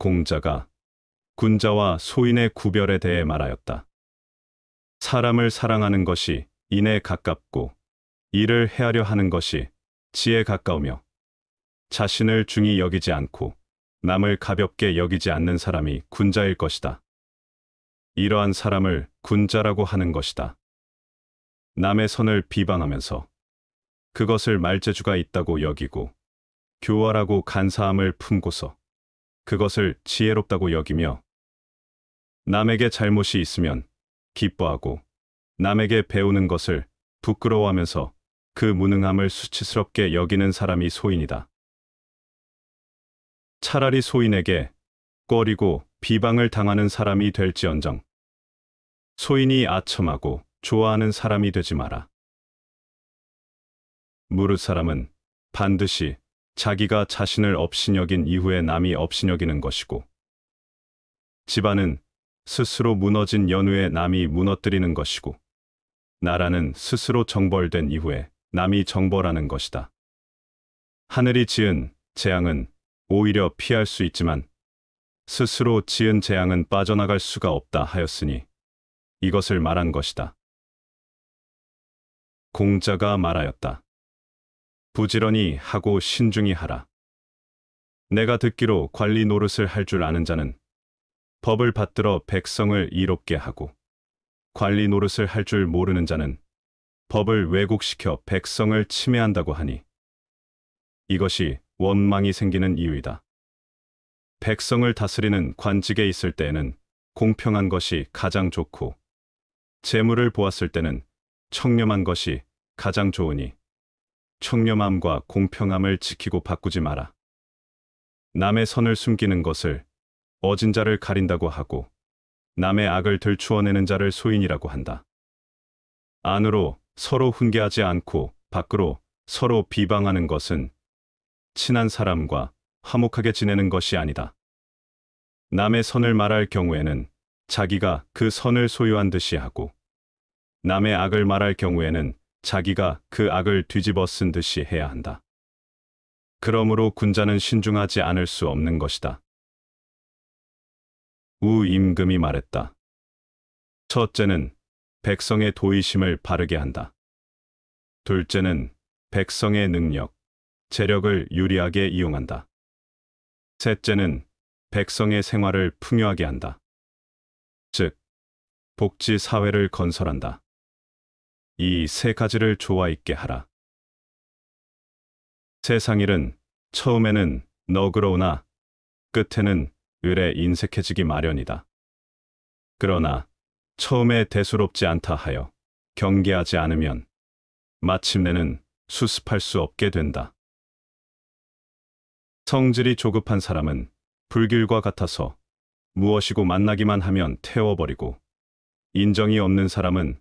공자가 군자와 소인의 구별에 대해 말하였다. 사람을 사랑하는 것이 인에 가깝고 일을 헤아려 하는 것이 지에 가까우며 자신을 중히 여기지 않고 남을 가볍게 여기지 않는 사람이 군자일 것이다. 이러한 사람을 군자라고 하는 것이다. 남의 선을 비방하면서 그것을 말재주가 있다고 여기고 교활하고 간사함을 품고서 그것을 지혜롭다고 여기며 남에게 잘못이 있으면 기뻐하고 남에게 배우는 것을 부끄러워하면서 그 무능함을 수치스럽게 여기는 사람이 소인이다. 차라리 소인에게 꺼리고 비방을 당하는 사람이 될지언정 소인이 아첨하고 좋아하는 사람이 되지 마라. 무릇 사람은 반드시 자기가 자신을 업신여긴 이후에 남이 업신여기는 것이고 집안은 스스로 무너진 연후에 남이 무너뜨리는 것이고 나라는 스스로 정벌된 이후에 남이 정벌하는 것이다. 하늘이 지은 재앙은 오히려 피할 수 있지만 스스로 지은 재앙은 빠져나갈 수가 없다 하였으니 이것을 말한 것이다. 공자가 말하였다. 부지런히 하고 신중히 하라. 내가 듣기로 관리 노릇을 할 줄 아는 자는 법을 받들어 백성을 이롭게 하고 관리 노릇을 할 줄 모르는 자는 법을 왜곡시켜 백성을 침해한다고 하니 이것이 원망이 생기는 이유이다. 백성을 다스리는 관직에 있을 때에는 공평한 것이 가장 좋고 재물을 보았을 때는 청렴한 것이 가장 좋으니 청렴함과 공평함을 지키고 바꾸지 마라. 남의 선을 숨기는 것을 어진 자를 가린다고 하고 남의 악을 들추어내는 자를 소인이라고 한다. 안으로 서로 훈계하지 않고 밖으로 서로 비방하는 것은 친한 사람과 화목하게 지내는 것이 아니다. 남의 선을 말할 경우에는 자기가 그 선을 소유한 듯이 하고 남의 악을 말할 경우에는 자기가 그 악을 뒤집어 쓴 듯이 해야 한다. 그러므로 군자는 신중하지 않을 수 없는 것이다. 우임금이 말했다. 첫째는 백성의 도의심을 바르게 한다. 둘째는 백성의 능력, 재력을 유리하게 이용한다. 셋째는 백성의 생활을 풍요하게 한다. 즉, 복지 사회를 건설한다. 이세 가지를 좋아 있게 하라. 세상 일은 처음에는 너그러우나 끝에는 을에 인색해지기 마련이다. 그러나 처음에 대수롭지 않다 하여 경계하지 않으면 마침내는 수습할 수 없게 된다. 성질이 조급한 사람은 불길과 같아서 무엇이고 만나기만 하면 태워버리고 인정이 없는 사람은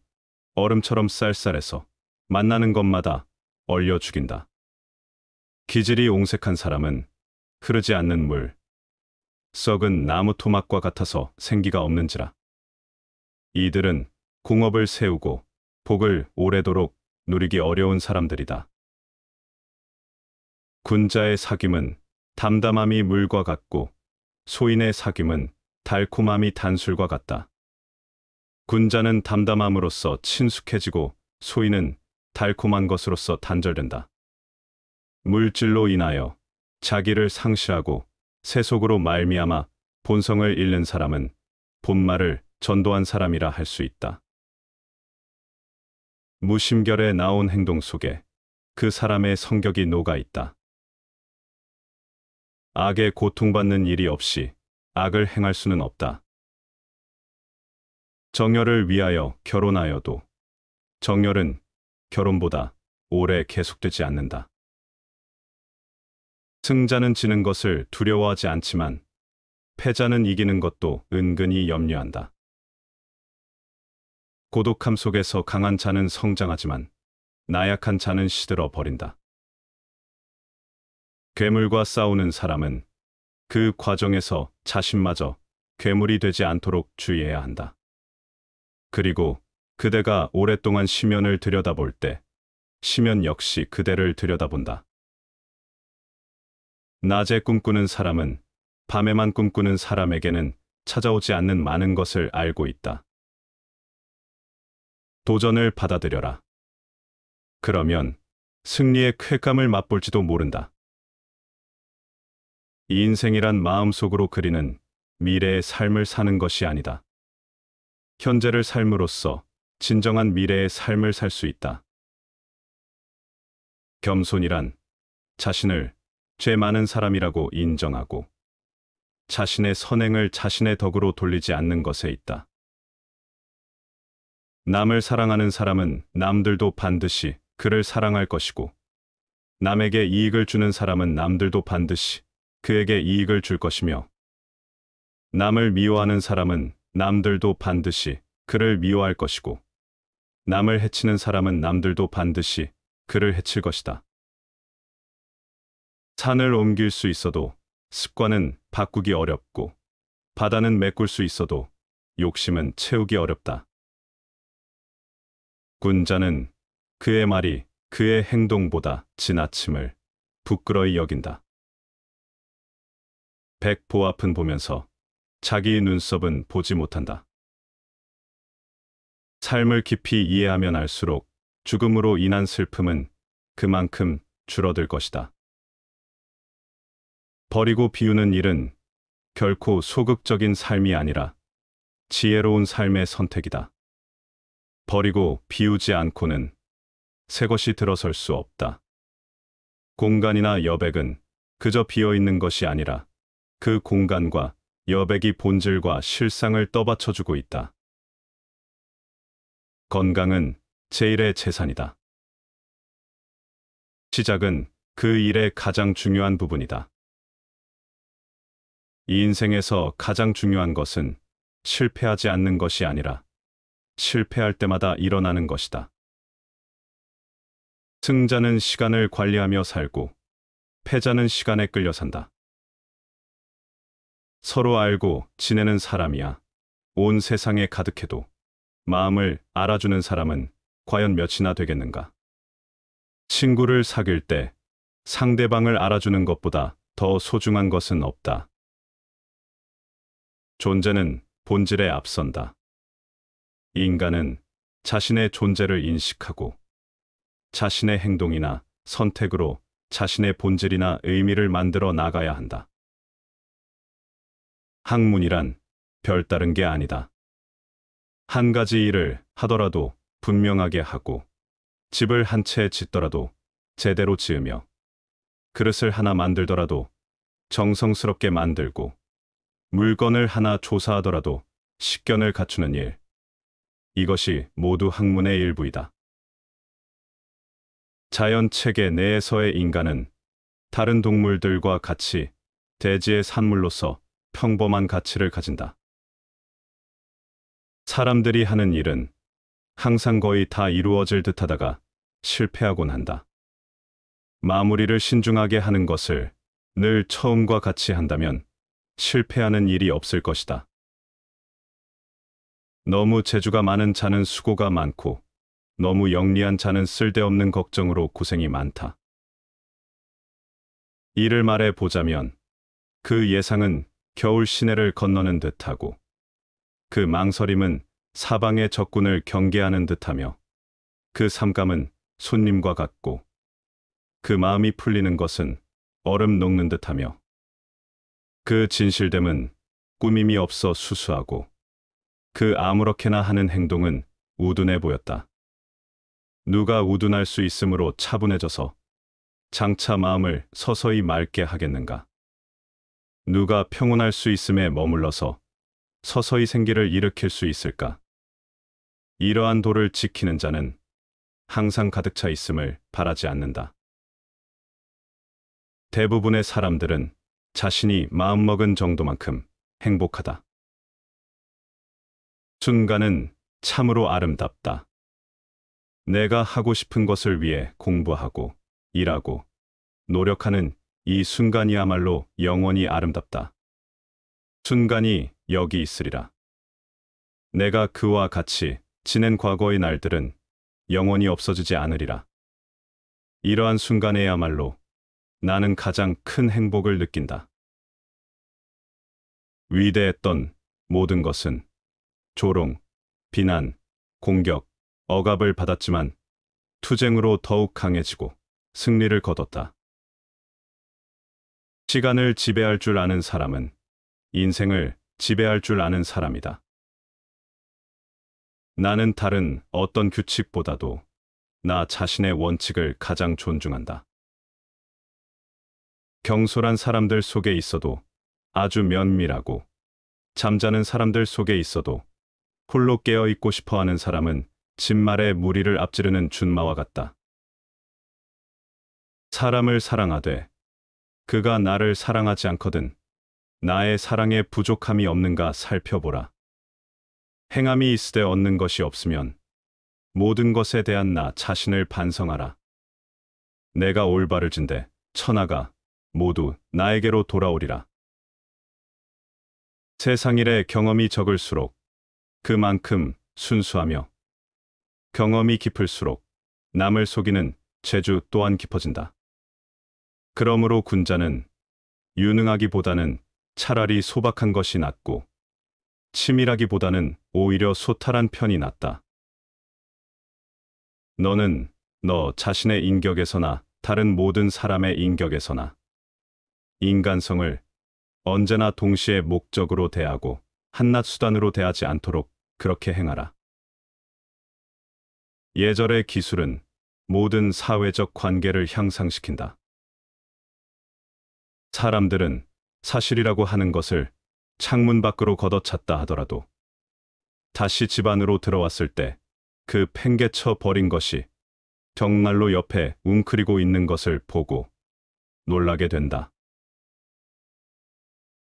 얼음처럼 쌀쌀해서 만나는 것마다 얼려 죽인다. 기질이 옹색한 사람은 흐르지 않는 물, 썩은 나무 토막과 같아서 생기가 없는지라. 이들은 공업을 세우고 복을 오래도록 누리기 어려운 사람들이다. 군자의 사귐은 담담함이 물과 같고 소인의 사귐은 달콤함이 단술과 같다. 군자는 담담함으로써 친숙해지고 소인은 달콤한 것으로서 단절된다. 물질로 인하여 자기를 상실하고 세속으로 말미암아 본성을 잃는 사람은 본말을 전도한 사람이라 할 수 있다. 무심결에 나온 행동 속에 그 사람의 성격이 녹아 있다. 악에 고통받는 일이 없이 악을 행할 수는 없다. 정열을 위하여 결혼하여도 정열은 결혼보다 오래 계속되지 않는다. 승자는 지는 것을 두려워하지 않지만 패자는 이기는 것도 은근히 염려한다. 고독함 속에서 강한 자는 성장하지만 나약한 자는 시들어 버린다. 괴물과 싸우는 사람은 그 과정에서 자신마저 괴물이 되지 않도록 주의해야 한다. 그리고 그대가 오랫동안 시면을 들여다볼 때 시면 역시 그대를 들여다본다. 낮에 꿈꾸는 사람은 밤에만 꿈꾸는 사람에게는 찾아오지 않는 많은 것을 알고 있다. 도전을 받아들여라. 그러면 승리의 쾌감을 맛볼지도 모른다. 인생이란 마음속으로 그리는 미래의 삶을 사는 것이 아니다. 현재를 삶으로써 진정한 미래의 삶을 살 수 있다. 겸손이란 자신을 죄 많은 사람이라고 인정하고 자신의 선행을 자신의 덕으로 돌리지 않는 것에 있다. 남을 사랑하는 사람은 남들도 반드시 그를 사랑할 것이고 남에게 이익을 주는 사람은 남들도 반드시 그에게 이익을 줄 것이며 남을 미워하는 사람은 남들도 반드시 그를 미워할 것이고 남을 해치는 사람은 남들도 반드시 그를 해칠 것이다. 산을 옮길 수 있어도 습관은 바꾸기 어렵고 바다는 메꿀 수 있어도 욕심은 채우기 어렵다. 군자는 그의 말이 그의 행동보다 지나침을 부끄러이 여긴다. 백보 앞은 보면서 자기 눈썹은 보지 못한다. 삶을 깊이 이해하면 알수록 죽음으로 인한 슬픔은 그만큼 줄어들 것이다. 버리고 비우는 일은 결코 소극적인 삶이 아니라 지혜로운 삶의 선택이다. 버리고 비우지 않고는 새 것이 들어설 수 없다. 공간이나 여백은 그저 비어있는 것이 아니라 그 공간과 여백이 본질과 실상을 떠받쳐주고 있다. 건강은 제일의 재산이다. 시작은 그 일의 가장 중요한 부분이다. 이 인생에서 가장 중요한 것은 실패하지 않는 것이 아니라 실패할 때마다 일어나는 것이다. 승자는 시간을 관리하며 살고 패자는 시간에 끌려 산다. 서로 알고 지내는 사람이야. 온 세상에 가득해도 마음을 알아주는 사람은 과연 몇이나 되겠는가? 친구를 사귈 때 상대방을 알아주는 것보다 더 소중한 것은 없다. 존재는 본질에 앞선다. 인간은 자신의 존재를 인식하고 자신의 행동이나 선택으로 자신의 본질이나 의미를 만들어 나가야 한다. 학문이란 별다른 게 아니다. 한 가지 일을 하더라도 분명하게 하고 집을 한 채 짓더라도 제대로 지으며 그릇을 하나 만들더라도 정성스럽게 만들고 물건을 하나 조사하더라도 식견을 갖추는 일. 이것이 모두 학문의 일부이다. 자연 체계 내에서의 인간은 다른 동물들과 같이 대지의 산물로서 평범한 가치를 가진다. 사람들이 하는 일은 항상 거의 다 이루어질 듯 하다가 실패하곤 한다. 마무리를 신중하게 하는 것을 늘 처음과 같이 한다면 실패하는 일이 없을 것이다. 너무 재주가 많은 자는 수고가 많고 너무 영리한 자는 쓸데없는 걱정으로 고생이 많다. 이를 말해 보자면 그 예상은 겨울 시내를 건너는 듯하고 그 망설임은 사방의 적군을 경계하는 듯하며 그 삼감은 손님과 같고 그 마음이 풀리는 것은 얼음 녹는 듯하며 그 진실됨은 꾸밈이 없어 수수하고 그 아무렇게나 하는 행동은 우둔해 보였다. 누가 우둔할 수 있으므로 차분해져서 장차 마음을 서서히 맑게 하겠는가. 누가 평온할 수 있음에 머물러서 서서히 생기를 일으킬 수 있을까? 이러한 도를 지키는 자는 항상 가득 차 있음을 바라지 않는다. 대부분의 사람들은 자신이 마음먹은 정도만큼 행복하다. 순간은 참으로 아름답다. 내가 하고 싶은 것을 위해 공부하고 일하고 노력하는 이 순간이야말로 영원히 아름답다. 순간이 여기 있으리라. 내가 그와 같이 지낸 과거의 날들은 영원히 없어지지 않으리라. 이러한 순간에야말로 나는 가장 큰 행복을 느낀다. 위대했던 모든 것은 조롱, 비난, 공격, 억압을 받았지만 투쟁으로 더욱 강해지고 승리를 거뒀다. 시간을 지배할 줄 아는 사람은 인생을 지배할 줄 아는 사람이다. 나는 다른 어떤 규칙보다도 나 자신의 원칙을 가장 존중한다. 경솔한 사람들 속에 있어도 아주 면밀하고 잠자는 사람들 속에 있어도 홀로 깨어 있고 싶어 하는 사람은 진말에 무리를 앞지르는 준마와 같다. 사람을 사랑하되 그가 나를 사랑하지 않거든 나의 사랑에 부족함이 없는가 살펴보라. 행함이 있으되 얻는 것이 없으면 모든 것에 대한 나 자신을 반성하라. 내가 올바르진데 천하가 모두 나에게로 돌아오리라. 세상 일의 경험이 적을수록 그만큼 순수하며 경험이 깊을수록 남을 속이는 재주 또한 깊어진다. 그러므로 군자는 유능하기보다는 차라리 소박한 것이 낫고 치밀하기보다는 오히려 소탈한 편이 낫다. 너는 너 자신의 인격에서나 다른 모든 사람의 인격에서나 인간성을 언제나 동시에 목적으로 대하고 한낱 수단으로 대하지 않도록 그렇게 행하라. 예절의 기술은 모든 사회적 관계를 향상시킨다. 사람들은 사실이라고 하는 것을 창문 밖으로 걷어찼다 하더라도 다시 집 안으로 들어왔을 때 그 팽개쳐 버린 것이 정말로 옆에 웅크리고 있는 것을 보고 놀라게 된다.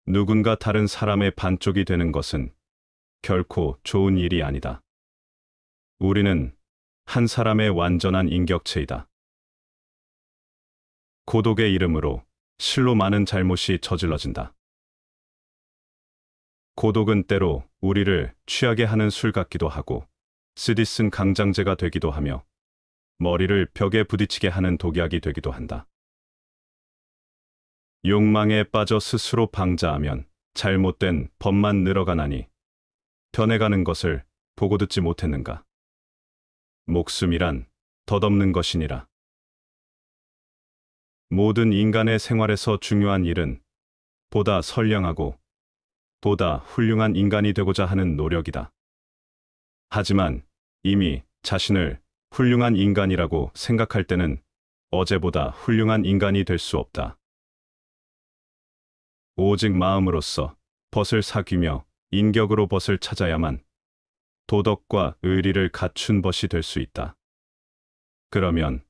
누군가 다른 사람의 반쪽이 되는 것은 결코 좋은 일이 아니다. 우리는 한 사람의 완전한 인격체이다. 고독의 이름으로 실로 많은 잘못이 저질러진다. 고독은 때로 우리를 취하게 하는 술 같기도 하고 쓰디쓴 강장제가 되기도 하며 머리를 벽에 부딪히게 하는 독약이 되기도 한다. 욕망에 빠져 스스로 방자하면 잘못된 법만 늘어가나니 변해가는 것을 보고 듣지 못했는가. 목숨이란 덧없는 것이니라. 모든 인간의 생활에서 중요한 일은 보다 선량하고 보다 훌륭한 인간이 되고자 하는 노력이다. 하지만 이미 자신을 훌륭한 인간이라고 생각할 때는 어제보다 훌륭한 인간이 될 수 없다. 오직 마음으로서 벗을 사귀며 인격으로 벗을 찾아야만 도덕과 의리를 갖춘 벗이 될 수 있다. 그러면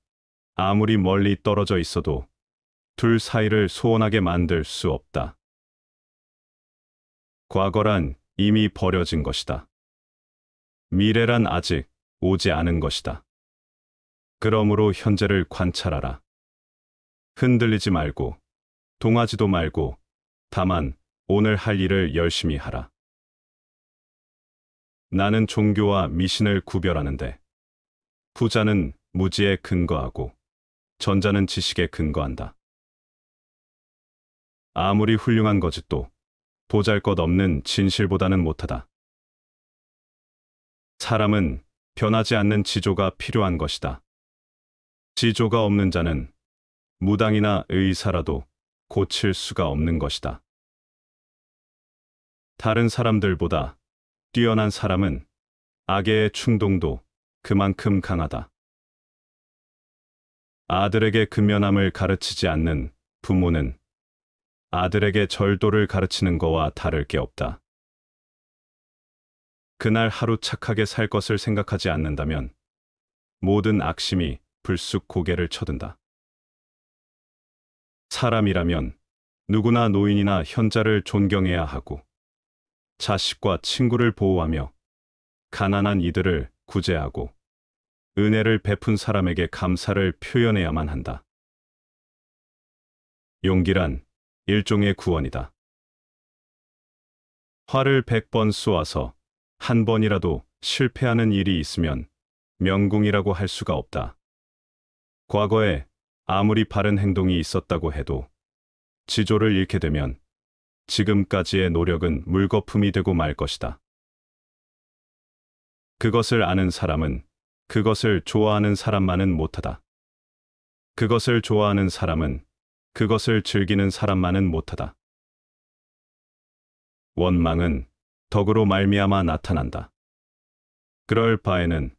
아무리 멀리 떨어져 있어도 둘 사이를 소원하게 만들 수 없다. 과거란 이미 버려진 것이다. 미래란 아직 오지 않은 것이다. 그러므로 현재를 관찰하라. 흔들리지 말고, 동하지도 말고, 다만 오늘 할 일을 열심히 하라. 나는 종교와 미신을 구별하는데, 부자는 무지에 근거하고, 전자는 지식에 근거한다. 아무리 훌륭한 거짓도 보잘것없는 진실보다는 못하다. 사람은 변하지 않는 지조가 필요한 것이다. 지조가 없는 자는 무당이나 의사라도 고칠 수가 없는 것이다. 다른 사람들보다 뛰어난 사람은 악의 충동도 그만큼 강하다. 아들에게 근면함을 가르치지 않는 부모는 아들에게 절도를 가르치는 거와 다를 게 없다. 그날 하루 착하게 살 것을 생각하지 않는다면 모든 악심이 불쑥 고개를 쳐든다. 사람이라면 누구나 노인이나 현자를 존경해야 하고 자식과 친구를 보호하며 가난한 이들을 구제하고 은혜를 베푼 사람에게 감사를 표현해야만 한다. 용기란 일종의 구원이다. 화를 100번 쏘아서 한 번이라도 실패하는 일이 있으면 명궁이라고 할 수가 없다. 과거에 아무리 바른 행동이 있었다고 해도 지조를 잃게 되면 지금까지의 노력은 물거품이 되고 말 것이다. 그것을 아는 사람은 그것을 좋아하는 사람만은 못하다. 그것을 좋아하는 사람은 그것을 즐기는 사람만은 못하다. 원망은 덕으로 말미암아 나타난다. 그럴 바에는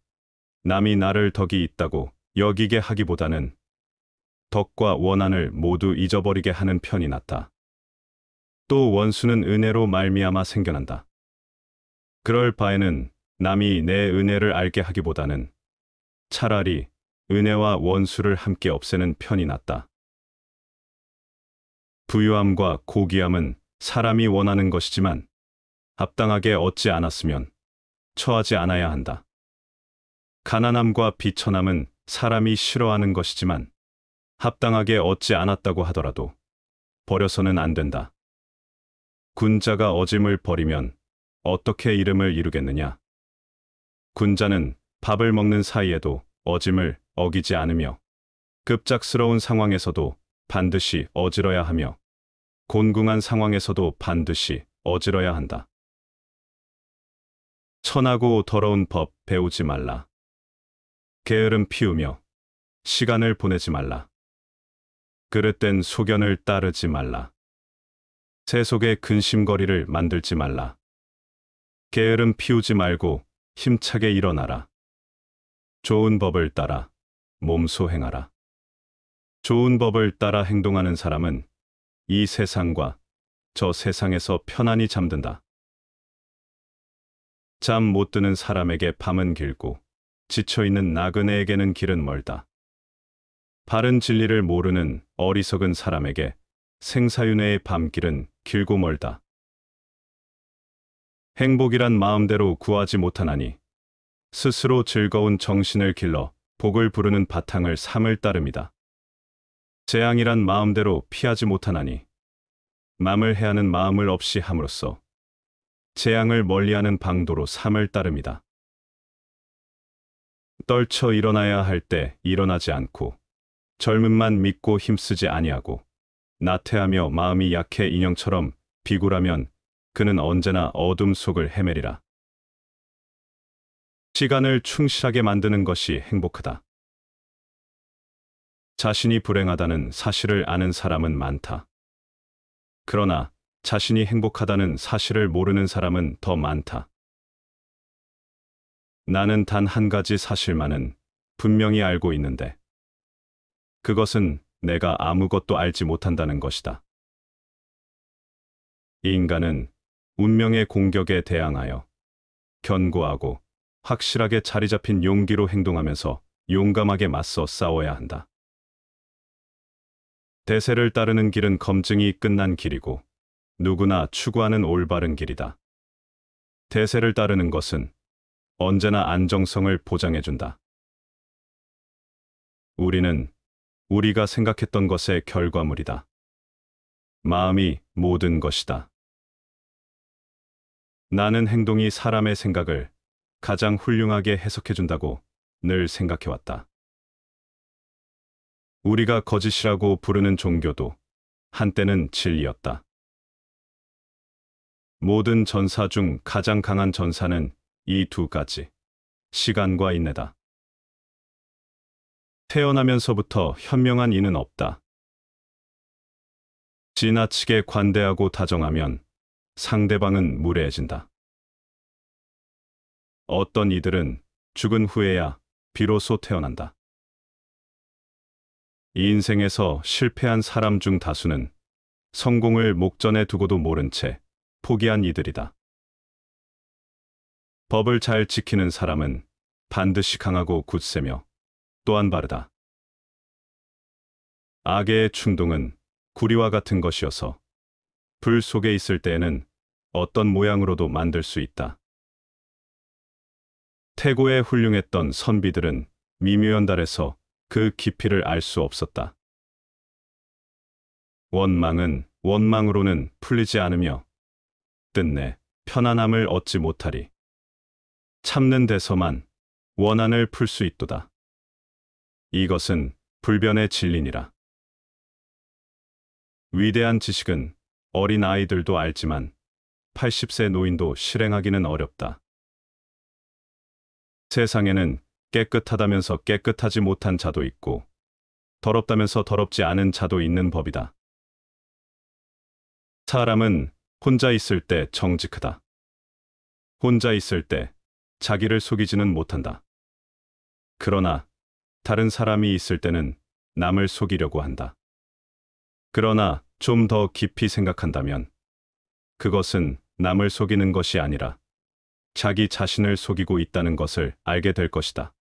남이 나를 덕이 있다고 여기게 하기보다는 덕과 원한을 모두 잊어버리게 하는 편이 낫다. 또 원수는 은혜로 말미암아 생겨난다. 그럴 바에는 남이 내 은혜를 알게 하기보다는 차라리 은혜와 원수를 함께 없애는 편이 낫다. 부유함과 고귀함은 사람이 원하는 것이지만 합당하게 얻지 않았으면 처하지 않아야 한다. 가난함과 비천함은 사람이 싫어하는 것이지만 합당하게 얻지 않았다고 하더라도 버려서는 안 된다. 군자가 어짐을 버리면 어떻게 이름을 이루겠느냐. 군자는 밥을 먹는 사이에도 어짐을 어기지 않으며 급작스러운 상황에서도 반드시 어질러야 하며 곤궁한 상황에서도 반드시 어질러야 한다. 천하고 더러운 법 배우지 말라. 게으름 피우며 시간을 보내지 말라. 그릇된 소견을 따르지 말라. 세속의 근심거리를 만들지 말라. 게으름 피우지 말고 힘차게 일어나라. 좋은 법을 따라 몸소 행하라. 좋은 법을 따라 행동하는 사람은 이 세상과 저 세상에서 편안히 잠든다. 잠 못 드는 사람에게 밤은 길고 지쳐있는 나그네에게는 길은 멀다. 바른 진리를 모르는 어리석은 사람에게 생사윤회의 밤길은 길고 멀다. 행복이란 마음대로 구하지 못하나니 스스로 즐거운 정신을 길러 복을 부르는 바탕을 삼을 따릅니다. 재앙이란 마음대로 피하지 못하나니 맘을 해하는 마음을 없이 함으로써 재앙을 멀리하는 방도로 삼을 따릅니다. 떨쳐 일어나야 할 때 일어나지 않고 젊음만 믿고 힘쓰지 아니하고 나태하며 마음이 약해 인형처럼 비굴하면 그는 언제나 어둠 속을 헤매리라. 시간을 충실하게 만드는 것이 행복하다. 자신이 불행하다는 사실을 아는 사람은 많다. 그러나 자신이 행복하다는 사실을 모르는 사람은 더 많다. 나는 단 한 가지 사실만은 분명히 알고 있는데 그것은 내가 아무것도 알지 못한다는 것이다. 이 인간은 운명의 공격에 대항하여 견고하고 확실하게 자리 잡힌 용기로 행동하면서 용감하게 맞서 싸워야 한다. 대세를 따르는 길은 검증이 끝난 길이고 누구나 추구하는 올바른 길이다. 대세를 따르는 것은 언제나 안정성을 보장해준다. 우리는 우리가 생각했던 것의 결과물이다. 마음이 모든 것이다. 나는 행동이 사람의 생각을 가장 훌륭하게 해석해준다고 늘 생각해왔다. 우리가 거짓이라고 부르는 종교도 한때는 진리였다. 모든 전사 중 가장 강한 전사는 이 두 가지, 시간과 인내다. 태어나면서부터 현명한 이는 없다. 지나치게 관대하고 다정하면 상대방은 무례해진다. 어떤 이들은 죽은 후에야 비로소 태어난다. 인생에서 실패한 사람 중 다수는 성공을 목전에 두고도 모른 채 포기한 이들이다. 법을 잘 지키는 사람은 반드시 강하고 굳세며 또한 바르다. 악의 충동은 구리와 같은 것이어서 불 속에 있을 때에는 어떤 모양으로도 만들 수 있다. 태고의 훌륭했던 선비들은 미묘연 달에서 그 깊이를 알 수 없었다. 원망은 원망으로는 풀리지 않으며 끝내 편안함을 얻지 못하리. 참는 데서만 원한을 풀 수 있도다. 이것은 불변의 진리니라. 위대한 지식은 어린 아이들도 알지만 80세 노인도 실행하기는 어렵다. 세상에는 깨끗하다면서 깨끗하지 못한 자도 있고 더럽다면서 더럽지 않은 자도 있는 법이다. 사람은 혼자 있을 때 정직하다. 혼자 있을 때 자기를 속이지는 못한다. 그러나 다른 사람이 있을 때는 남을 속이려고 한다. 그러나 좀 더 깊이 생각한다면 그것은 남을 속이는 것이 아니라 자기 자신을 속이고 있다는 것을 알게 될 것이다.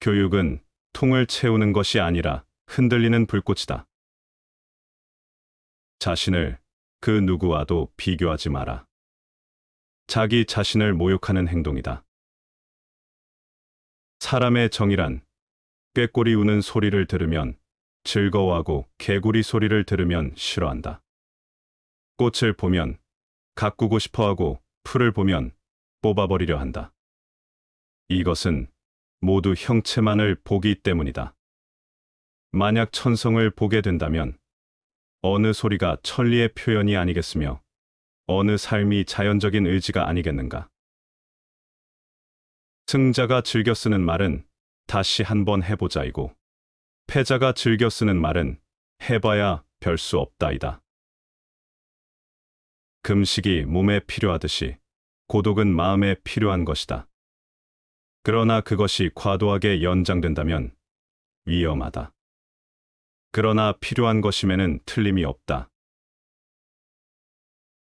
교육은 통을 채우는 것이 아니라 흔들리는 불꽃이다. 자신을 그 누구와도 비교하지 마라. 자기 자신을 모욕하는 행동이다. 사람의 정의란 꾀꼬리 우는 소리를 들으면 즐거워하고 개구리 소리를 들으면 싫어한다. 꽃을 보면 가꾸고 싶어하고 풀을 보면 뽑아버리려 한다. 이것은 모두 형체만을 보기 때문이다. 만약 천성을 보게 된다면 어느 소리가 천리의 표현이 아니겠으며 어느 삶이 자연적인 의지가 아니겠는가. 승자가 즐겨 쓰는 말은 다시 한번 해보자이고 패자가 즐겨 쓰는 말은 해봐야 별 수 없다이다. 금식이 몸에 필요하듯이 고독은 마음에 필요한 것이다. 그러나 그것이 과도하게 연장된다면 위험하다. 그러나 필요한 것임에는 틀림이 없다.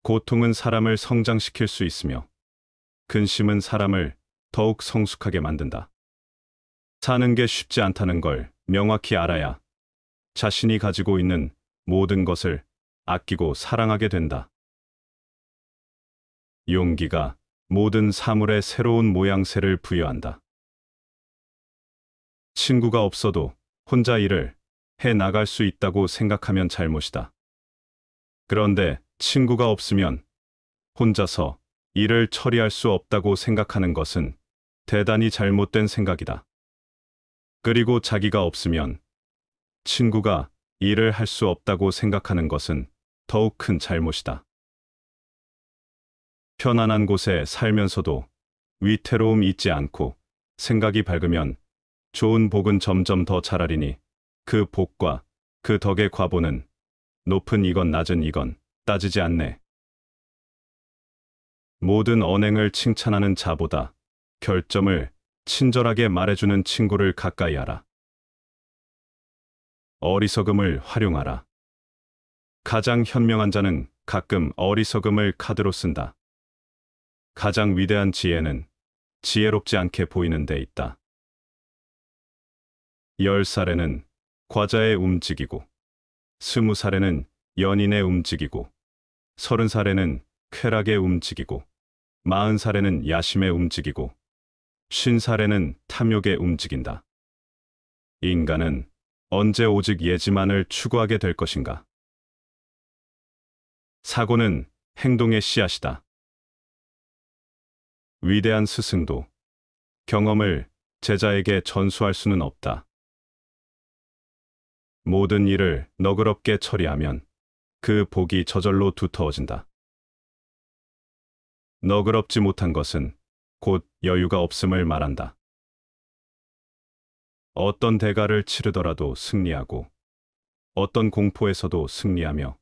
고통은 사람을 성장시킬 수 있으며 근심은 사람을 더욱 성숙하게 만든다. 사는 게 쉽지 않다는 걸 명확히 알아야 자신이 가지고 있는 모든 것을 아끼고 사랑하게 된다. 용기가 모든 사물의 새로운 모양새를 부여한다. 친구가 없어도 혼자 일을 해 나갈 수 있다고 생각하면 잘못이다. 그런데 친구가 없으면 혼자서 일을 처리할 수 없다고 생각하는 것은 대단히 잘못된 생각이다. 그리고 자기가 없으면 친구가 일을 할 수 없다고 생각하는 것은 더욱 큰 잘못이다. 편안한 곳에 살면서도 위태로움 잊지 않고 생각이 밝으면 좋은 복은 점점 더 자라리니 그 복과 그 덕의 과보는 높은 이건 낮은 이건 따지지 않네. 모든 언행을 칭찬하는 자보다 결점을 친절하게 말해주는 친구를 가까이 하라. 어리석음을 활용하라. 가장 현명한 자는 가끔 어리석음을 카드로 쓴다. 가장 위대한 지혜는 지혜롭지 않게 보이는 데 있다. 열 살에는 과자에 움직이고, 스무 살에는 연인에 움직이고, 서른 살에는 쾌락에 움직이고, 마흔 살에는 야심에 움직이고, 쉰 살에는 탐욕에 움직인다. 인간은 언제 오직 예지만을 추구하게 될 것인가? 사고는 행동의 씨앗이다. 위대한 스승도 경험을 제자에게 전수할 수는 없다. 모든 일을 너그럽게 처리하면 그 복이 저절로 두터워진다. 너그럽지 못한 것은 곧 여유가 없음을 말한다. 어떤 대가를 치르더라도 승리하고 어떤 공포에서도 승리하며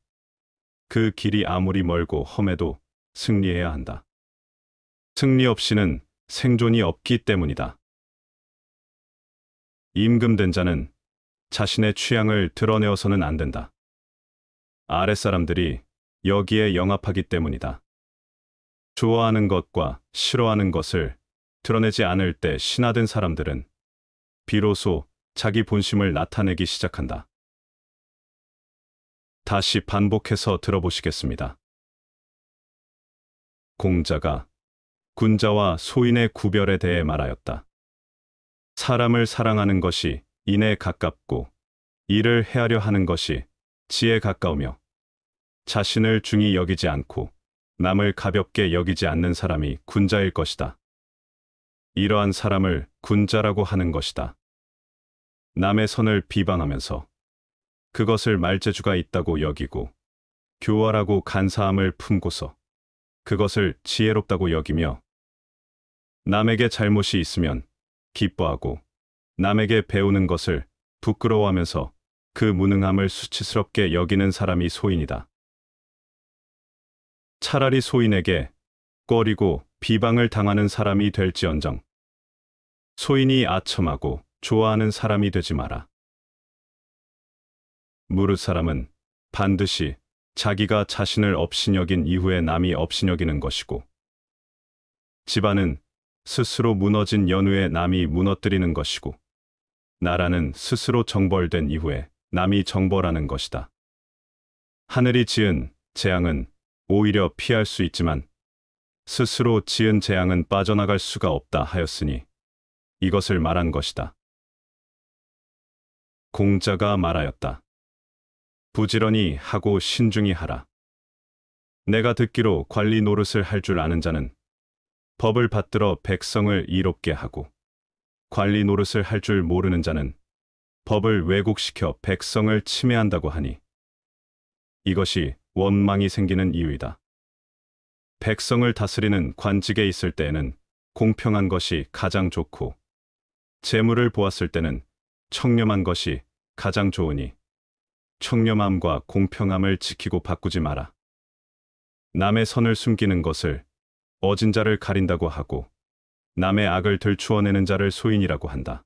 그 길이 아무리 멀고 험해도 승리해야 한다. 승리 없이는 생존이 없기 때문이다. 임금된 자는 자신의 취향을 드러내어서는 안 된다. 아랫사람들이 여기에 영합하기 때문이다. 좋아하는 것과 싫어하는 것을 드러내지 않을 때 신화된 사람들은 비로소 자기 본심을 나타내기 시작한다. 다시 반복해서 들어보시겠습니다. 공자가 군자와 소인의 구별에 대해 말하였다. 사람을 사랑하는 것이 인에 가깝고 일을 헤아려 하는 것이 지에 가까우며 자신을 중히 여기지 않고 남을 가볍게 여기지 않는 사람이 군자일 것이다. 이러한 사람을 군자라고 하는 것이다. 남의 선을 비방하면서 그것을 말재주가 있다고 여기고 교활하고 간사함을 품고서 그것을 지혜롭다고 여기며 남에게 잘못이 있으면 기뻐하고 남에게 배우는 것을 부끄러워하면서 그 무능함을 수치스럽게 여기는 사람이 소인이다. 차라리 소인에게 꺼리고 비방을 당하는 사람이 될지언정 소인이 아첨하고 좋아하는 사람이 되지 마라. 무릇 사람은 반드시 자기가 자신을 업신여긴 이후에 남이 업신여기는 것이고 집안은 스스로 무너진 연후에 남이 무너뜨리는 것이고 나라는 스스로 정벌된 이후에 남이 정벌하는 것이다. 하늘이 지은 재앙은 오히려 피할 수 있지만 스스로 지은 재앙은 빠져나갈 수가 없다 하였으니 이것을 말한 것이다. 공자가 말하였다. 부지런히 하고 신중히 하라. 내가 듣기로 관리 노릇을 할 줄 아는 자는 법을 받들어 백성을 이롭게 하고 관리 노릇을 할 줄 모르는 자는 법을 왜곡시켜 백성을 침해한다고 하니 이것이 원망이 생기는 이유이다. 백성을 다스리는 관직에 있을 때에는 공평한 것이 가장 좋고 재물을 보았을 때는 청렴한 것이 가장 좋으니 청렴함과 공평함을 지키고 바꾸지 마라. 남의 선을 숨기는 것을 어진 자를 가린다고 하고 남의 악을 들추어내는 자를 소인이라고 한다.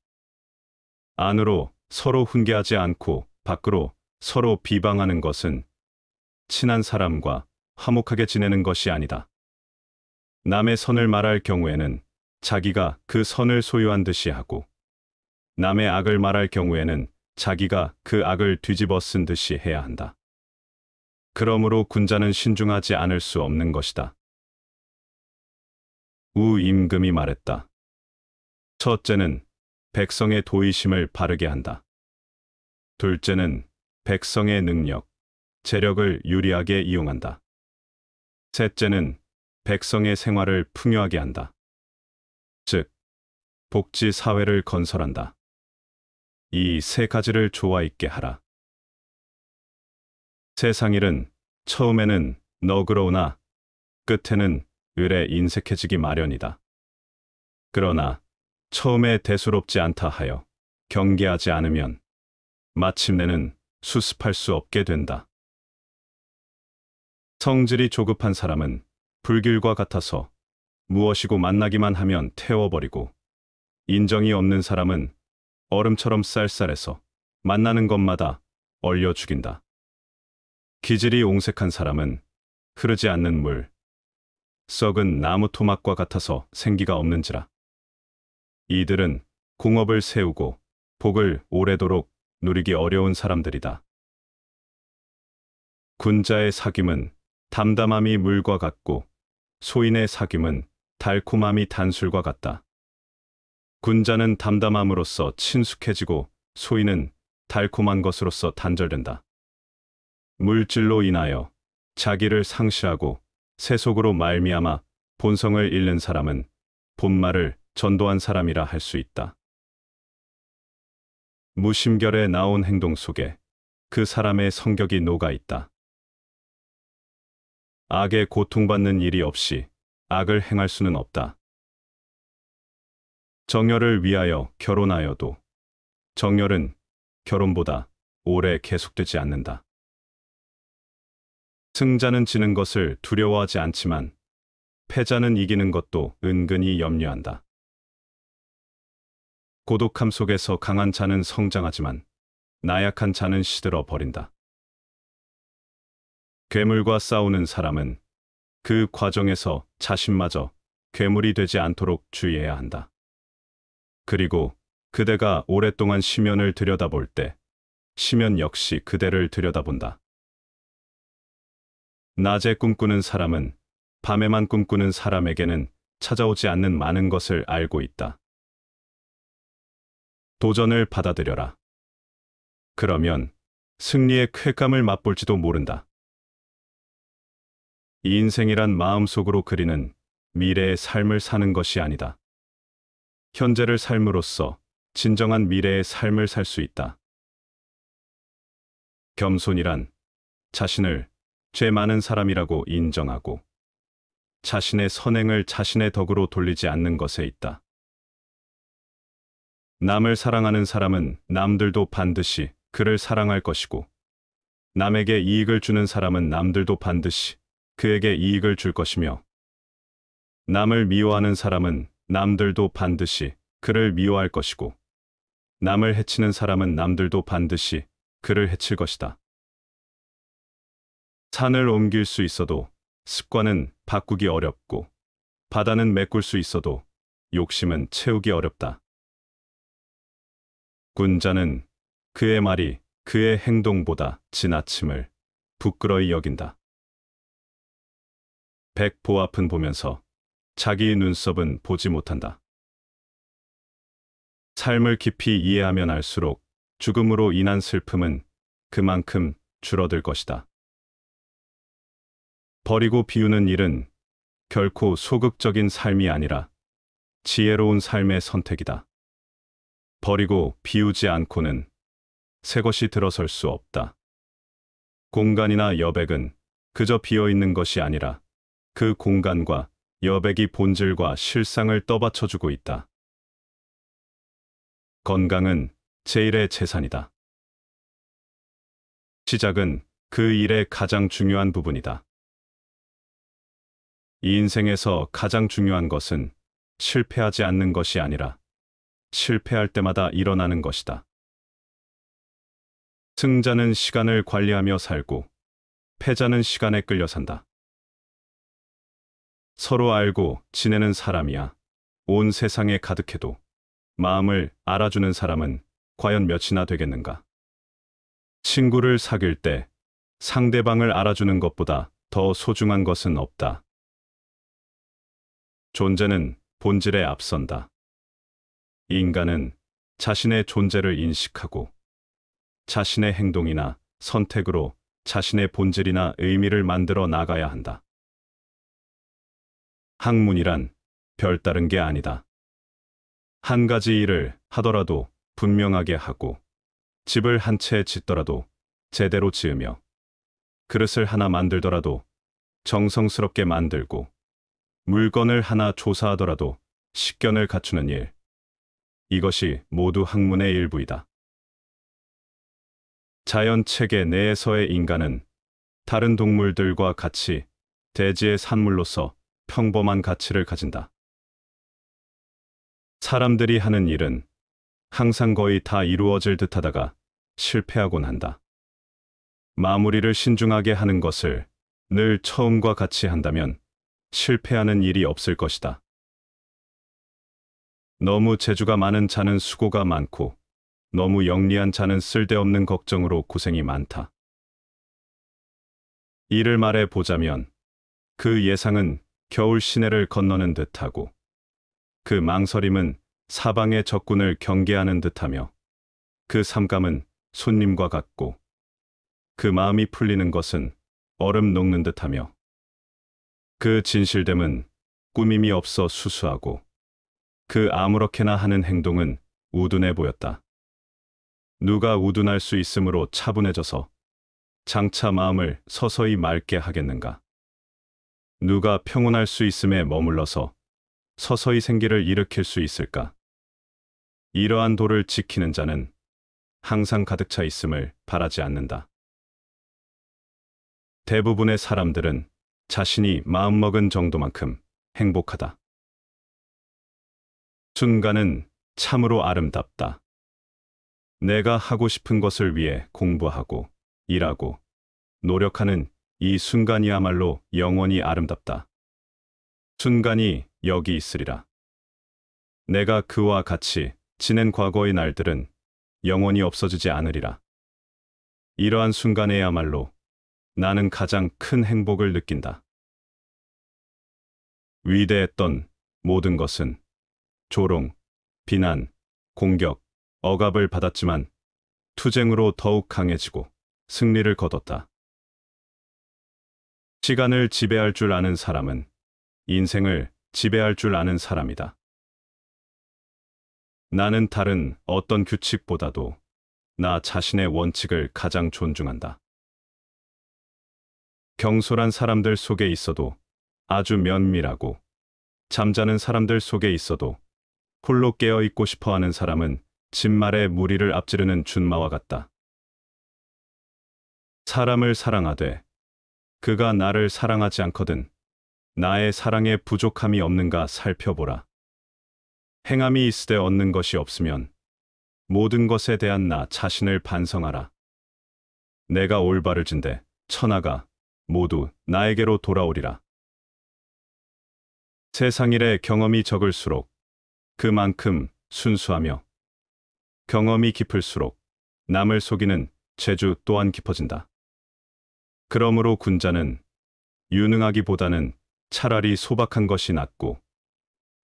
안으로 서로 훈계하지 않고 밖으로 서로 비방하는 것은 친한 사람과 화목하게 지내는 것이 아니다. 남의 선을 말할 경우에는 자기가 그 선을 소유한 듯이 하고 남의 악을 말할 경우에는 자기가 그 악을 뒤집어 쓴 듯이 해야 한다. 그러므로 군자는 신중하지 않을 수 없는 것이다. 우임금이 말했다. 첫째는 백성의 도의심을 바르게 한다. 둘째는 백성의 능력, 재력을 유리하게 이용한다. 셋째는 백성의 생활을 풍요하게 한다. 즉, 복지 사회를 건설한다. 이 세 가지를 좋아 있게 하라. 세상 일은 처음에는 너그러우나 끝에는 을에 인색해지기 마련이다. 그러나 처음에 대수롭지 않다 하여 경계하지 않으면 마침내는 수습할 수 없게 된다. 성질이 조급한 사람은 불길과 같아서 무엇이고 만나기만 하면 태워버리고 인정이 없는 사람은 얼음처럼 쌀쌀해서 만나는 것마다 얼려 죽인다. 기질이 옹색한 사람은 흐르지 않는 물, 썩은 나무 토막과 같아서 생기가 없는지라. 이들은 공업을 세우고 복을 오래도록 누리기 어려운 사람들이다. 군자의 사귐은 담담함이 물과 같고 소인의 사귐은 달콤함이 단술과 같다. 군자는 담담함으로써 친숙해지고 소인은 달콤한 것으로서 단절된다. 물질로 인하여 자기를 상실하고 세속으로 말미암아 본성을 잃는 사람은 본말을 전도한 사람이라 할 수 있다. 무심결에 나온 행동 속에 그 사람의 성격이 녹아 있다. 악에 고통받는 일이 없이 악을 행할 수는 없다. 정열을 위하여 결혼하여도 정열은 결혼보다 오래 계속되지 않는다. 승자는 지는 것을 두려워하지 않지만 패자는 이기는 것도 은근히 염려한다. 고독함 속에서 강한 자는 성장하지만 나약한 자는 시들어 버린다. 괴물과 싸우는 사람은 그 과정에서 자신마저 괴물이 되지 않도록 주의해야 한다. 그리고 그대가 오랫동안 시면을 들여다볼 때 시면 역시 그대를 들여다본다. 낮에 꿈꾸는 사람은 밤에만 꿈꾸는 사람에게는 찾아오지 않는 많은 것을 알고 있다. 도전을 받아들여라. 그러면 승리의 쾌감을 맛볼지도 모른다. 이 인생이란 마음속으로 그리는 미래의 삶을 사는 것이 아니다. 현재를 삶으로써 진정한 미래의 삶을 살 수 있다. 겸손이란 자신을 죄 많은 사람이라고 인정하고 자신의 선행을 자신의 덕으로 돌리지 않는 것에 있다. 남을 사랑하는 사람은 남들도 반드시 그를 사랑할 것이고 남에게 이익을 주는 사람은 남들도 반드시 그에게 이익을 줄 것이며 남을 미워하는 사람은 남들도 반드시 그를 미워할 것이고 남을 해치는 사람은 남들도 반드시 그를 해칠 것이다. 산을 옮길 수 있어도 습관은 바꾸기 어렵고 바다는 메꿀 수 있어도 욕심은 채우기 어렵다. 군자는 그의 말이 그의 행동보다 지나침을 부끄러이 여긴다. 백보 앞은 보면서 자기 눈썹은 보지 못한다. 삶을 깊이 이해하면 알수록 죽음으로 인한 슬픔은 그만큼 줄어들 것이다. 버리고 비우는 일은 결코 소극적인 삶이 아니라 지혜로운 삶의 선택이다. 버리고 비우지 않고는 새 것이 들어설 수 없다. 공간이나 여백은 그저 비어있는 것이 아니라 그 공간과 여백이 본질과 실상을 떠받쳐주고 있다. 건강은 제일의 재산이다. 시작은 그 일의 가장 중요한 부분이다. 이 인생에서 가장 중요한 것은 실패하지 않는 것이 아니라 실패할 때마다 일어나는 것이다. 승자는 시간을 관리하며 살고 패자는 시간에 끌려 산다. 서로 알고 지내는 사람이야. 온 세상에 가득해도 마음을 알아주는 사람은 과연 몇이나 되겠는가. 친구를 사귈 때 상대방을 알아주는 것보다 더 소중한 것은 없다. 존재는 본질에 앞선다. 인간은 자신의 존재를 인식하고 자신의 행동이나 선택으로 자신의 본질이나 의미를 만들어 나가야 한다. 학문이란 별다른 게 아니다. 한 가지 일을 하더라도 분명하게 하고 집을 한 채 짓더라도 제대로 지으며 그릇을 하나 만들더라도 정성스럽게 만들고 물건을 하나 조사하더라도 식견을 갖추는 일. 이것이 모두 학문의 일부이다. 자연 체계 내에서의 인간은 다른 동물들과 같이 대지의 산물로서 평범한 가치를 가진다. 사람들이 하는 일은 항상 거의 다 이루어질 듯하다가 실패하곤 한다. 마무리를 신중하게 하는 것을 늘 처음과 같이 한다면 실패하는 일이 없을 것이다. 너무 재주가 많은 자는 수고가 많고 너무 영리한 자는 쓸데없는 걱정으로 고생이 많다. 이를 말해 보자면 그 예상은 겨울 시내를 건너는 듯하고 그 망설임은 사방의 적군을 경계하는 듯하며 그 삼감은 손님과 같고 그 마음이 풀리는 것은 얼음 녹는 듯하며 그 진실됨은 꾸밈이 없어 수수하고 그 아무렇게나 하는 행동은 우둔해 보였다. 누가 우둔할 수 있으므로 차분해져서 장차 마음을 서서히 맑게 하겠는가. 누가 평온할 수 있음에 머물러서 서서히 생기를 일으킬 수 있을까? 이러한 도를 지키는 자는 항상 가득 차 있음을 바라지 않는다. 대부분의 사람들은 자신이 마음먹은 정도만큼 행복하다. 순간은 참으로 아름답다. 내가 하고 싶은 것을 위해 공부하고 일하고 노력하는 이 순간이야말로 영원히 아름답다. 순간이 여기 있으리라. 내가 그와 같이 지낸 과거의 날들은 영원히 없어지지 않으리라. 이러한 순간에야말로 나는 가장 큰 행복을 느낀다. 위대했던 모든 것은 조롱, 비난, 공격, 억압을 받았지만 투쟁으로 더욱 강해지고 승리를 거뒀다. 시간을 지배할 줄 아는 사람은 인생을 지배할 줄 아는 사람이다. 나는 다른 어떤 규칙보다도 나 자신의 원칙을 가장 존중한다. 경솔한 사람들 속에 있어도 아주 면밀하고 잠자는 사람들 속에 있어도 홀로 깨어 있고 싶어하는 사람은 진말에 무리를 앞지르는 준마와 같다. 사람을 사랑하되 그가 나를 사랑하지 않거든 나의 사랑에 부족함이 없는가 살펴보라. 행함이 있으되 얻는 것이 없으면 모든 것에 대한 나 자신을 반성하라. 내가 올바르진데 천하가 모두 나에게로 돌아오리라. 세상 일의 경험이 적을수록 그만큼 순수하며 경험이 깊을수록 남을 속이는 재주 또한 깊어진다. 그러므로 군자는 유능하기보다는 차라리 소박한 것이 낫고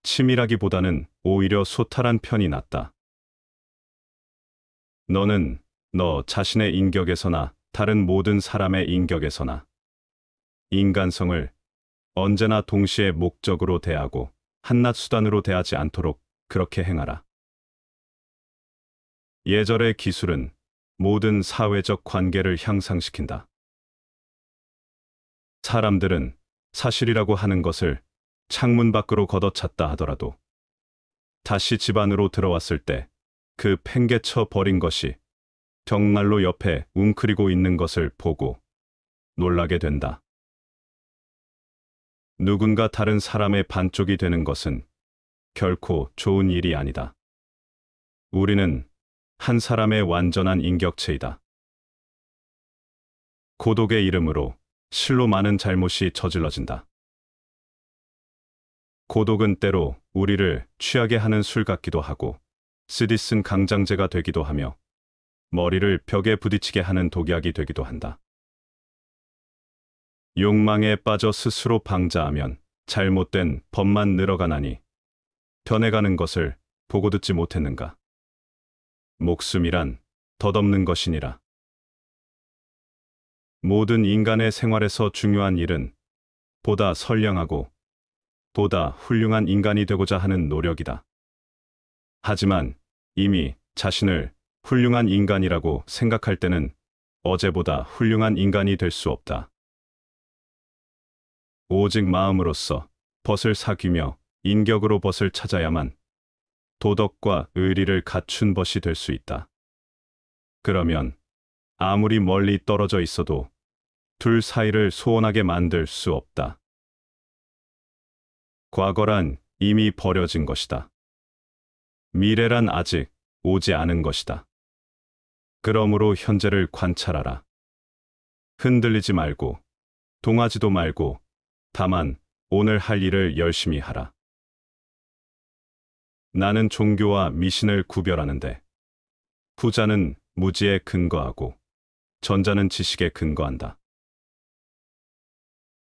치밀하기보다는 오히려 소탈한 편이 낫다. 너는 너 자신의 인격에서나 다른 모든 사람의 인격에서나 인간성을 언제나 동시에 목적으로 대하고 한낱 수단으로 대하지 않도록 그렇게 행하라. 예절의 기술은 모든 사회적 관계를 향상시킨다. 사람들은 사실이라고 하는 것을 창문 밖으로 걷어찼다 하더라도 다시 집 안으로 들어왔을 때 그 팽개쳐 버린 것이 정말로 옆에 웅크리고 있는 것을 보고 놀라게 된다. 누군가 다른 사람의 반쪽이 되는 것은 결코 좋은 일이 아니다. 우리는 한 사람의 완전한 인격체이다. 고독의 이름으로 실로 많은 잘못이 저질러진다. 고독은 때로 우리를 취하게 하는 술 같기도 하고 쓰디쓴 강장제가 되기도 하며 머리를 벽에 부딪히게 하는 독약이 되기도 한다. 욕망에 빠져 스스로 방자하면 잘못된 법만 늘어가나니 변해가는 것을 보고 듣지 못했는가. 목숨이란 덧없는 것이니라. 모든 인간의 생활에서 중요한 일은 보다 선량하고 보다 훌륭한 인간이 되고자 하는 노력이다. 하지만 이미 자신을 훌륭한 인간이라고 생각할 때는 어제보다 훌륭한 인간이 될 수 없다. 오직 마음으로써 벗을 사귀며 인격으로 벗을 찾아야만 도덕과 의리를 갖춘 벗이 될 수 있다. 그러면 아무리 멀리 떨어져 있어도 둘 사이를 소원하게 만들 수 없다. 과거란 이미 버려진 것이다. 미래란 아직 오지 않은 것이다. 그러므로 현재를 관찰하라. 흔들리지 말고, 동하지도 말고, 다만 오늘 할 일을 열심히 하라. 나는 종교와 미신을 구별하는데 부자는 무지에 근거하고 전자는 지식에 근거한다.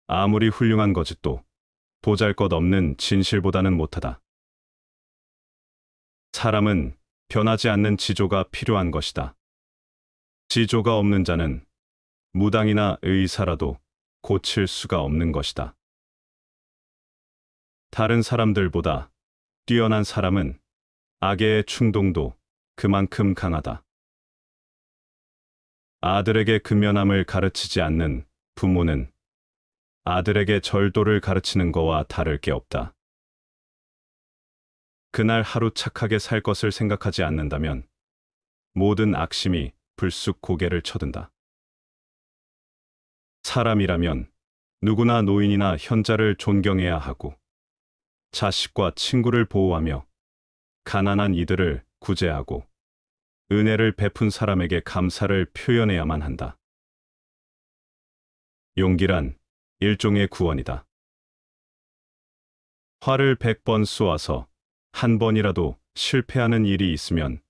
아무리 훌륭한 거짓도 보잘것없는 진실보다는 못하다. 사람은 변하지 않는 지조가 필요한 것이다. 지조가 없는 자는 무당이나 의사라도 고칠 수가 없는 것이다. 다른 사람들보다 뛰어난 사람은 악의 충동도 그만큼 강하다. 아들에게 근면함을 가르치지 않는 부모는 아들에게 절도를 가르치는 거와 다를 게 없다. 그날 하루 착하게 살 것을 생각하지 않는다면 모든 악심이 불쑥 고개를 쳐든다. 사람이라면 누구나 노인이나 현자를 존경해야 하고 자식과 친구를 보호하며 가난한 이들을 구제하고 은혜를 베푼 사람에게 감사를 표현해야만 한다. 용기란 일종의 구원이다. 화를 1번 쏘아서 한 번이라도 실패하는 일이 있으면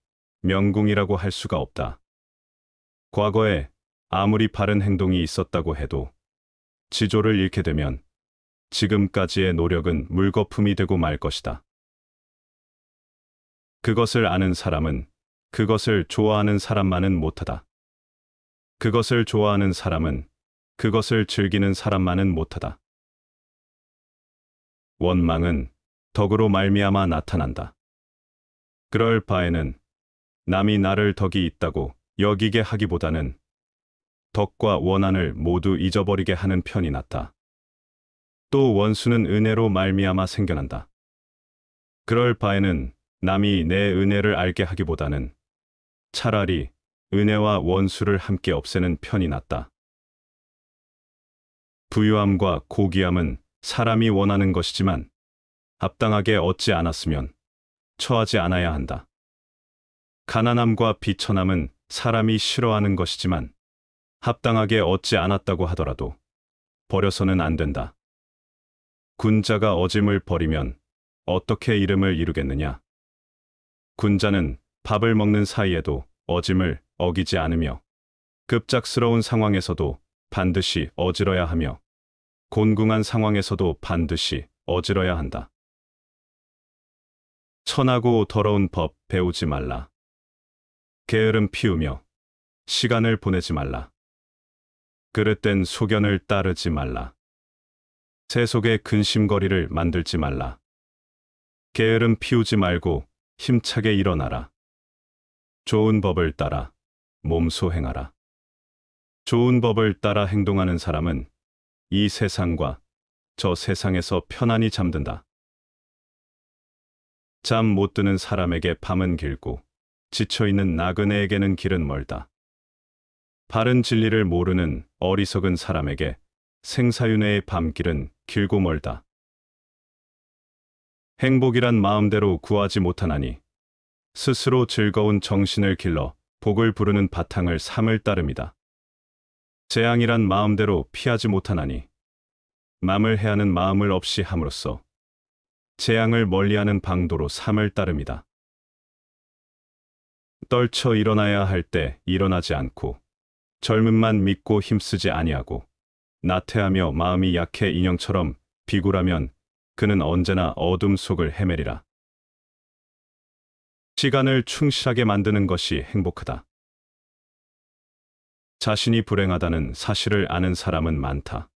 명궁이라고 할 수가 없다. 과거에 아무리 바른 행동이 있었다고 해도 지조를 잃게 되면 지금까지의 노력은 물거품이 되고 말 것이다. 그것을 아는 사람은 그것을 좋아하는 사람만은 못하다. 그것을 좋아하는 사람은 그것을 즐기는 사람만은 못하다. 원망은 덕으로 말미암아 나타난다. 그럴 바에는 남이 나를 덕이 있다고 여기게 하기보다는 덕과 원한을 모두 잊어버리게 하는 편이 낫다. 또 원수는 은혜로 말미암아 생겨난다. 그럴 바에는 남이 내 은혜를 알게 하기보다는 차라리 은혜와 원수를 함께 없애는 편이 낫다. 부유함과 고귀함은 사람이 원하는 것이지만 합당하게 얻지 않았으면 처하지 않아야 한다. 가난함과 비천함은 사람이 싫어하는 것이지만 합당하게 얻지 않았다고 하더라도 버려서는 안 된다. 군자가 어짐을 버리면 어떻게 이름을 이루겠느냐. 군자는 밥을 먹는 사이에도 어짐을 어기지 않으며 급작스러운 상황에서도 반드시 어질러야 하며 곤궁한 상황에서도 반드시 어질러야 한다. 천하고 더러운 법 배우지 말라. 게으름 피우며 시간을 보내지 말라. 그릇된 소견을 따르지 말라. 세속의 근심거리를 만들지 말라. 게으름 피우지 말고 힘차게 일어나라. 좋은 법을 따라 몸소 행하라. 좋은 법을 따라 행동하는 사람은 이 세상과 저 세상에서 편안히 잠든다. 잠 못 드는 사람에게 밤은 길고 지쳐있는 나그네에게는 길은 멀다. 바른 진리를 모르는 어리석은 사람에게 생사윤회의 밤길은 길고 멀다. 행복이란 마음대로 구하지 못하나니 스스로 즐거운 정신을 길러 복을 부르는 바탕을 삼을 따름이다. 재앙이란 마음대로 피하지 못하나니 맘을 해하는 마음을 없이 함으로써 재앙을 멀리하는 방도로 삼을 따름이다. 떨쳐 일어나야 할 때 일어나지 않고 젊음만 믿고 힘쓰지 아니하고 나태하며 마음이 약해 인형처럼 비굴하면 그는 언제나 어둠 속을 헤매리라. 시간을 충실하게 만드는 것이 행복하다. 자신이 불행하다는 사실을 아는 사람은 많다.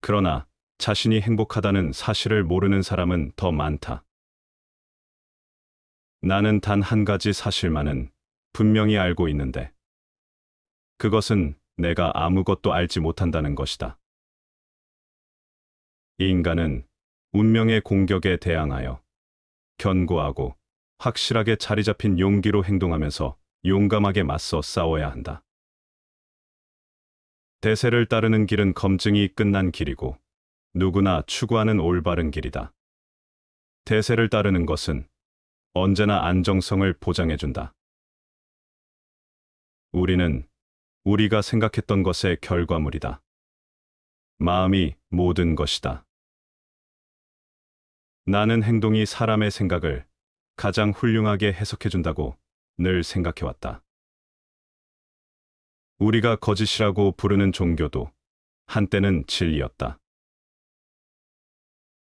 그러나 자신이 행복하다는 사실을 모르는 사람은 더 많다. 나는 단 한 가지 사실만은 분명히 알고 있는데 그것은 내가 아무것도 알지 못한다는 것이다. 인간은 운명의 공격에 대항하여 견고하고 확실하게 자리 잡힌 용기로 행동하면서 용감하게 맞서 싸워야 한다. 대세를 따르는 길은 검증이 끝난 길이고 누구나 추구하는 올바른 길이다. 대세를 따르는 것은 언제나 안정성을 보장해준다. 우리는 우리가 생각했던 것의 결과물이다. 마음이 모든 것이다. 나는 행동이 사람의 생각을 가장 훌륭하게 해석해준다고 늘 생각해왔다. 우리가 거짓이라고 부르는 종교도 한때는 진리였다.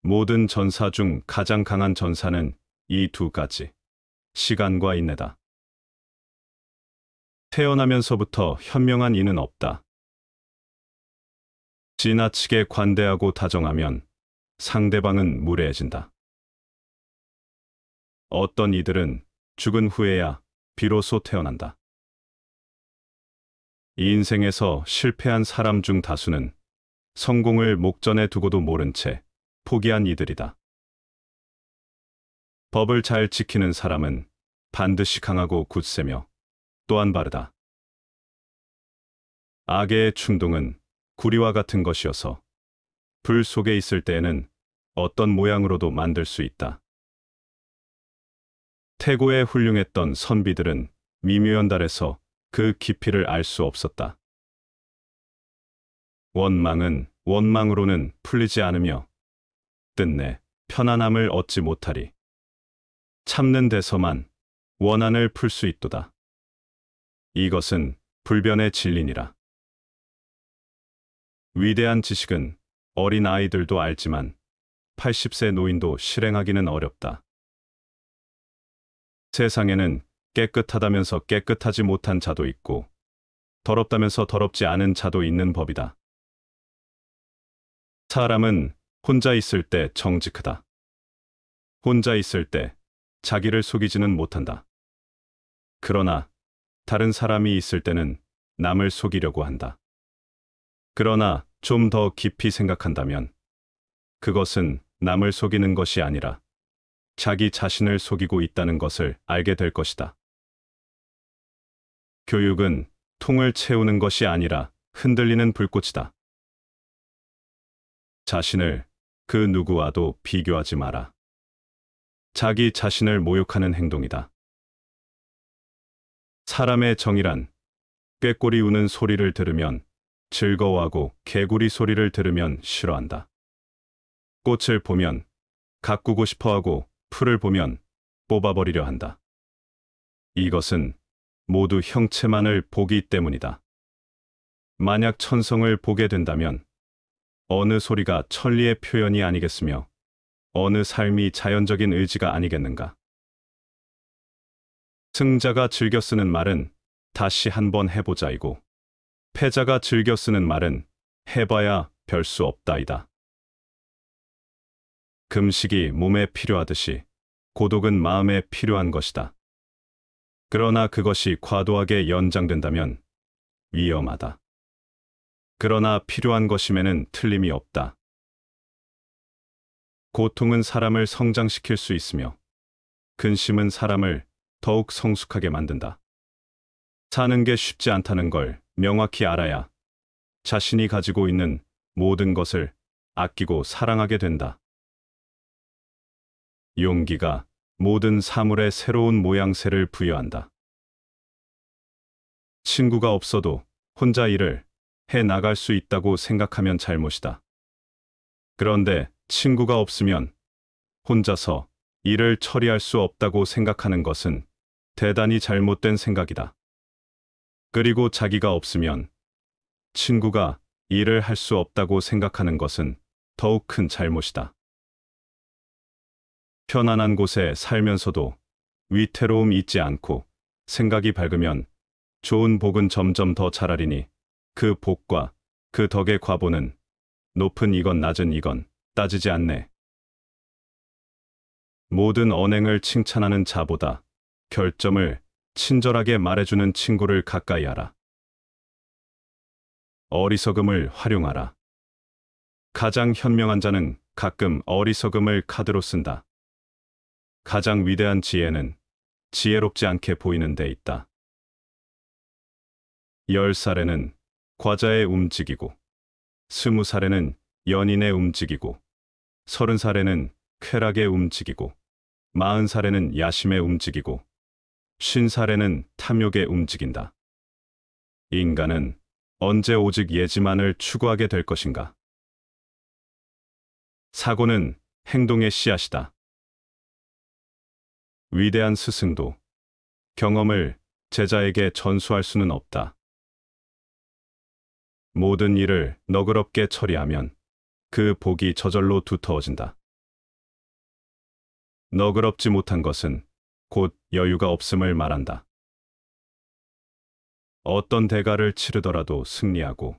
모든 전사 중 가장 강한 전사는 이 두 가지, 시간과 인내다. 태어나면서부터 현명한 이는 없다. 지나치게 관대하고 다정하면 상대방은 무례해진다. 어떤 이들은 죽은 후에야 비로소 태어난다. 인생에서 실패한 사람 중 다수는 성공을 목전에 두고도 모른 채 포기한 이들이다. 법을 잘 지키는 사람은 반드시 강하고 굳세며 또한 바르다. 악의 충동은 구리와 같은 것이어서 불 속에 있을 때에는 어떤 모양으로도 만들 수 있다. 태고의 훌륭했던 선비들은 미묘한 달에서 그 깊이를 알 수 없었다. 원망은 원망으로는 풀리지 않으며 뜻내 편안함을 얻지 못하리. 참는 데서만 원한을 풀 수 있도다. 이것은 불변의 진리니라. 위대한 지식은 어린 아이들도 알지만 80세 노인도 실행하기는 어렵다. 세상에는 깨끗하다면서 깨끗하지 못한 자도 있고 더럽다면서 더럽지 않은 자도 있는 법이다. 사람은 혼자 있을 때 정직하다. 혼자 있을 때 자기를 속이지는 못한다. 그러나 다른 사람이 있을 때는 남을 속이려고 한다. 그러나 좀 더 깊이 생각한다면 그것은 남을 속이는 것이 아니라 자기 자신을 속이고 있다는 것을 알게 될 것이다. 교육은 통을 채우는 것이 아니라 흔들리는 불꽃이다. 자신을 그 누구와도 비교하지 마라. 자기 자신을 모욕하는 행동이다. 사람의 정이란 꾀꼬리 우는 소리를 들으면 즐거워하고 개구리 소리를 들으면 싫어한다. 꽃을 보면 가꾸고 싶어하고 풀을 보면 뽑아버리려 한다. 이것은 모두 형체만을 보기 때문이다. 만약 천성을 보게 된다면 어느 소리가 천리의 표현이 아니겠으며 어느 삶이 자연적인 의지가 아니겠는가. 승자가 즐겨 쓰는 말은 다시 한번 해보자이고 패자가 즐겨 쓰는 말은 해봐야 별 수 없다이다. 금식이 몸에 필요하듯이 고독은 마음에 필요한 것이다. 그러나 그것이 과도하게 연장된다면 위험하다. 그러나 필요한 것임에는 틀림이 없다. 고통은 사람을 성장시킬 수 있으며 근심은 사람을 더욱 성숙하게 만든다. 사는 게 쉽지 않다는 걸 명확히 알아야 자신이 가지고 있는 모든 것을 아끼고 사랑하게 된다. 용기가 모든 사물의 새로운 모양새를 부여한다. 친구가 없어도 혼자 일을 해 나갈 수 있다고 생각하면 잘못이다. 그런데 친구가 없으면 혼자서 일을 처리할 수 없다고 생각하는 것은 대단히 잘못된 생각이다. 그리고 자기가 없으면 친구가 일을 할 수 없다고 생각하는 것은 더욱 큰 잘못이다. 편안한 곳에 살면서도 위태로움 잊지 않고 생각이 밝으면 좋은 복은 점점 더 자라리니 그 복과 그 덕의 과보는 높은 이건 낮은 이건 따지지 않네. 모든 언행을 칭찬하는 자보다 결점을 친절하게 말해주는 친구를 가까이 하라. 어리석음을 활용하라. 가장 현명한 자는 가끔 어리석음을 카드로 쓴다. 가장 위대한 지혜는 지혜롭지 않게 보이는 데 있다. 열살에는 과자의 움직이고, 스무 살에는 연인의 움직이고, 서른 살에는 쾌락의 움직이고, 마흔 살에는 야심의 움직이고, 신사례는 탐욕에 움직인다. 인간은 언제 오직 예지만을 추구하게 될 것인가? 사고는 행동의 씨앗이다. 위대한 스승도 경험을 제자에게 전수할 수는 없다. 모든 일을 너그럽게 처리하면 그 복이 저절로 두터워진다. 너그럽지 못한 것은 곧 여유가 없음을 말한다. 어떤 대가를 치르더라도 승리하고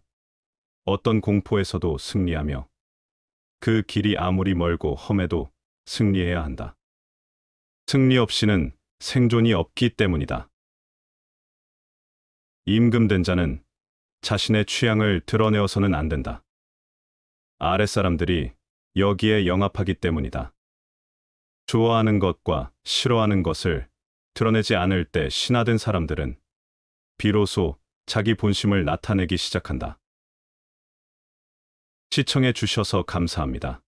어떤 공포에서도 승리하며 그 길이 아무리 멀고 험해도 승리해야 한다. 승리 없이는 생존이 없기 때문이다. 임금된 자는 자신의 취향을 드러내어서는 안 된다. 아랫사람들이 여기에 영합하기 때문이다. 좋아하는 것과 싫어하는 것을 드러내지 않을 때 신화된 사람들은 비로소 자기 본심을 나타내기 시작한다. 시청해 주셔서 감사합니다.